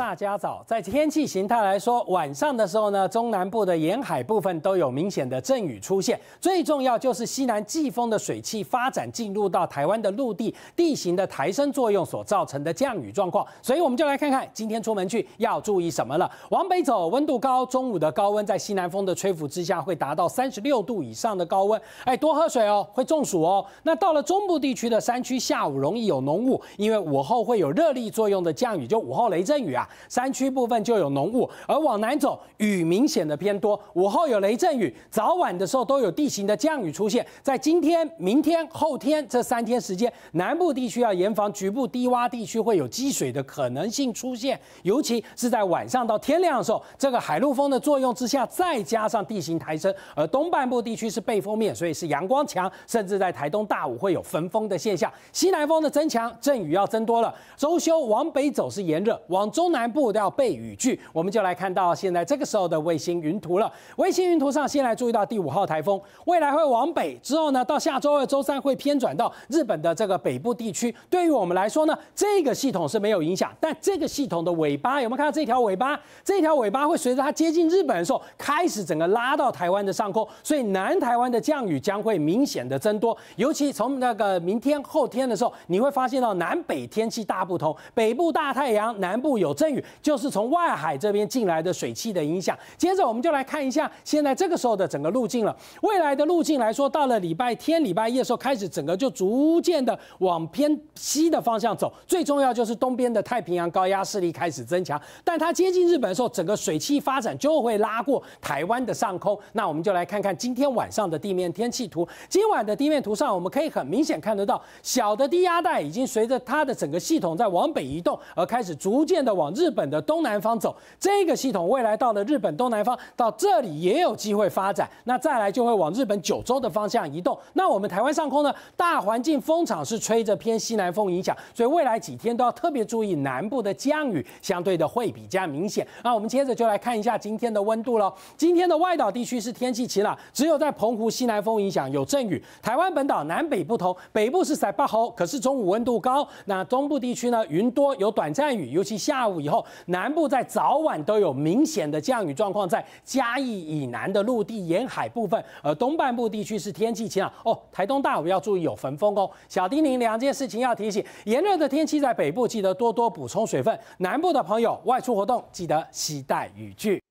大家早，在天气形态来说，晚上的时候呢，中南部的沿海部分都有明显的阵雨出现。最重要就是西南季风的水汽发展进入到台湾的陆地，地形的抬升作用所造成的降雨状况。所以我们就来看看今天出门去要注意什么了。往北走，温度高，中午的高温在西南风的吹拂之下会达到三十六度以上的高温。哎，多喝水哦，会中暑哦。那到了中部地区的山区，下午容易有浓雾，因为午后会有热力作用的降雨，就午后雷阵雨啊。山区部分就有浓雾，而往南走雨明显的偏多，午后有雷阵雨，早晚的时候都有地形的降雨出现。在今天、明天、后天这三天时间，南部地区要严防局部低洼地区会有积水的可能性出现，尤其是在晚上到天亮的时候，这个海陆风的作用之下，再加上地形抬升，而东半部地区是背风面，所以是阳光强，甚至在台东大武会有焚风的现象。西南风的增强，阵雨要增多了。周休往北走是炎热，往中南。南部都要被雨具。我们就来看到现在这个时候的卫星云图了。卫星云图上，先来注意到第五号台风，未来会往北，之后呢，到下周二、周三会偏转到日本的这个北部地区。对于我们来说呢，这个系统是没有影响，但这个系统的尾巴有没有看到这条尾巴？这条尾巴会随着它接近日本的时候，开始整个拉到台湾的上空，所以南台湾的降雨将会明显的增多，尤其从那个明天、后天的时候，你会发现到南北天气大不同，北部大太阳，南部有。阵雨就是从外海这边进来的水汽的影响。接着我们就来看一下现在这个时候的整个路径了。未来的路径来说，到了礼拜天、礼拜一的时候开始，整个就逐渐的往偏西的方向走。最重要就是东边的太平洋高压势力开始增强，但它接近日本的时候，整个水汽发展就会拉过台湾的上空。那我们就来看看今天晚上的地面天气图。今晚的地面图上，我们可以很明显看得到，小的低压带已经随着它的整个系统在往北移动，而开始逐渐的往。日本的东南方走这个系统，未来到了日本东南方到这里也有机会发展。那再来就会往日本九州的方向移动。那我们台湾上空呢，大环境风场是吹着偏西南风影响，所以未来几天都要特别注意南部的降雨，相对的会比较明显。那我们接着就来看一下今天的温度喽。今天的外岛地区是天气晴朗，只有在澎湖西南风影响有阵雨。台湾本岛南北不同，北部是塞巴侯，可是中午温度高。那中部地区呢，云多有短暂雨，尤其下午。以后南部在早晚都有明显的降雨状况，在嘉义以南的陆地沿海部分，而东半部地区是天气晴朗哦。台东大武要注意有焚风哦。小丁，您两件事情要提醒：炎热的天气在北部，记得多多补充水分；南部的朋友外出活动，记得携带雨具。